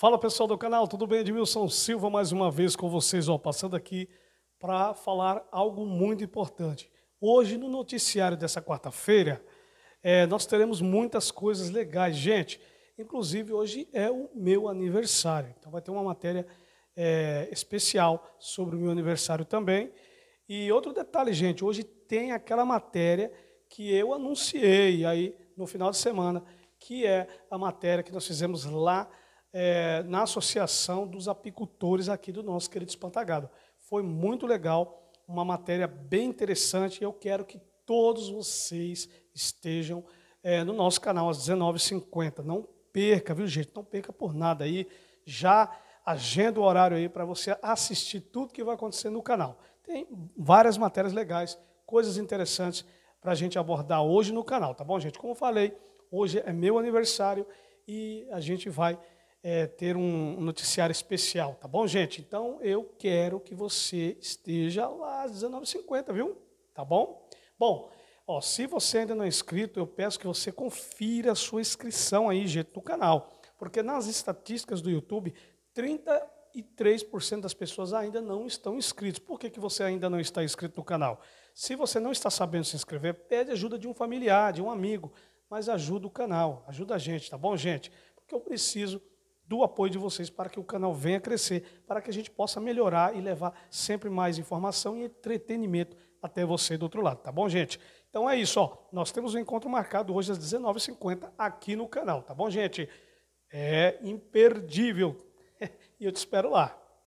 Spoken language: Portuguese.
Fala pessoal do canal, tudo bem? Edmilson Silva mais uma vez com vocês, ó, passando aqui para falar algo muito importante. Hoje no noticiário dessa quarta-feira, é, nós teremos muitas coisas legais, gente. Inclusive hoje é o meu aniversário, então vai ter uma matéria é, especial sobre o meu aniversário também. E outro detalhe, gente, hoje tem aquela matéria que eu anunciei aí no final de semana, que é a matéria que nós fizemos lá no é, na Associação dos Apicultores aqui do nosso querido Espantagado. Foi muito legal, uma matéria bem interessante. Eu quero que todos vocês estejam é, no nosso canal às 19h50. Não perca, viu, gente? Não perca por nada aí. Já agenda o horário aí para você assistir tudo que vai acontecer no canal. Tem várias matérias legais, coisas interessantes para a gente abordar hoje no canal, tá bom, gente? Como falei, hoje é meu aniversário e a gente vai é, ter um noticiário especial, tá bom, gente? Então eu quero que você esteja lá às 19h50, viu? Tá bom? Bom, ó, se você ainda não é inscrito, eu peço que você confira a sua inscrição aí, gente, no canal. Porque nas estatísticas do YouTube, 33% das pessoas ainda não estão inscritas. Por que, que você ainda não está inscrito no canal? Se você não está sabendo se inscrever, pede ajuda de um familiar, de um amigo, mas ajuda o canal, ajuda a gente, tá bom, gente? Porque eu preciso do apoio de vocês para que o canal venha crescer, para que a gente possa melhorar e levar sempre mais informação e entretenimento até você do outro lado, tá bom, gente? Então é isso, ó. Nós temos um encontro marcado hoje às 19h50 aqui no canal, tá bom, gente? É imperdível. E eu te espero lá.